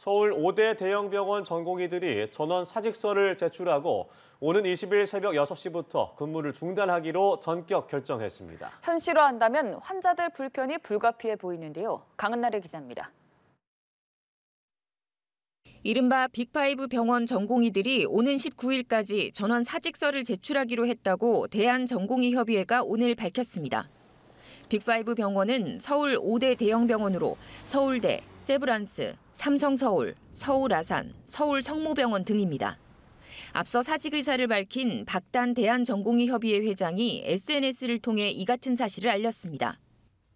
서울 5대 대형병원 전공의들이 전원 사직서를 제출하고 오는 20일 새벽 6시부터 근무를 중단하기로 전격 결정했습니다. 현실화한다면 환자들 불편이 불가피해 보이는데요. 강은나래 기자입니다. 이른바 빅파 병원 전공의들이 오는 19일까지 전원 사직서를 제출하기로 했다고 대한전공의협의회가 오늘 밝혔습니다. 빅5 병원은 서울 5대 대형 병원으로 서울대, 세브란스, 삼성서울, 서울아산, 서울성모병원 등입니다. 앞서 사직 의사를 밝힌 박단 대한전공의협의회 회장이 SNS를 통해 이 같은 사실을 알렸습니다.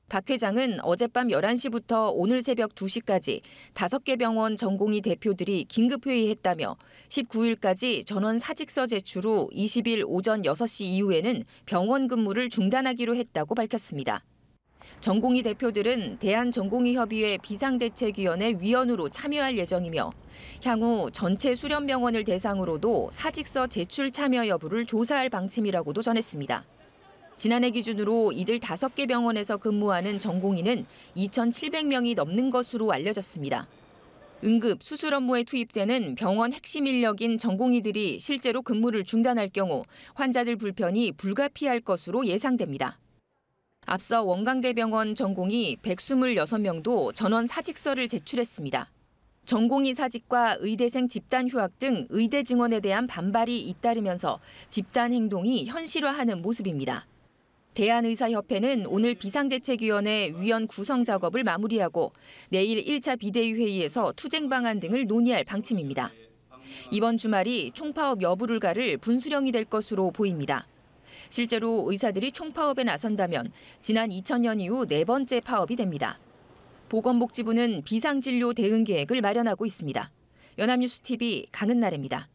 박 회장은 어젯밤 11시부터 오늘 새벽 2시까지 5개 병원 전공의 대표들이 긴급회의했다며 19일까지 전원 사직서 제출 후 20일 오전 6시 이후에는 병원 근무를 중단하기로 했다고 밝혔습니다. 전공의 대표들은 대한전공의협의회 비상대책위원회 위원으로 참여할 예정이며 향후 전체 수련병원을 대상으로도 사직서 제출 참여 여부를 조사할 방침이라고도 전했습니다. 지난해 기준으로 이들 5개 병원에서 근무하는 전공인은 2,700명이 넘는 것으로 알려졌습니다. 응급, 수술 업무에 투입되는 병원 핵심 인력인 전공의들이 실제로 근무를 중단할 경우 환자들 불편이 불가피할 것으로 예상됩니다. 앞서 원광대병원 전공의 126명도 전원 사직서를 제출했습니다. 전공의 사직과 의대생 집단 휴학 등 의대 증원에 대한 반발이 잇따르면서 집단 행동이 현실화하는 모습입니다. 대한의사협회는 오늘 비상대책위원회 위원 구성 작업을 마무리하고 내일 1차 비대위 회의에서 투쟁 방안 등을 논의할 방침입니다. 이번 주말이 총파업 여부를 가를 분수령이 될 것으로 보입니다. 실제로 의사들이 총파업에 나선다면 지난 2000년 이후 네 번째 파업이 됩니다. 보건복지부는 비상진료 대응 계획을 마련하고 있습니다. 연합뉴스TV 강은나래입니다.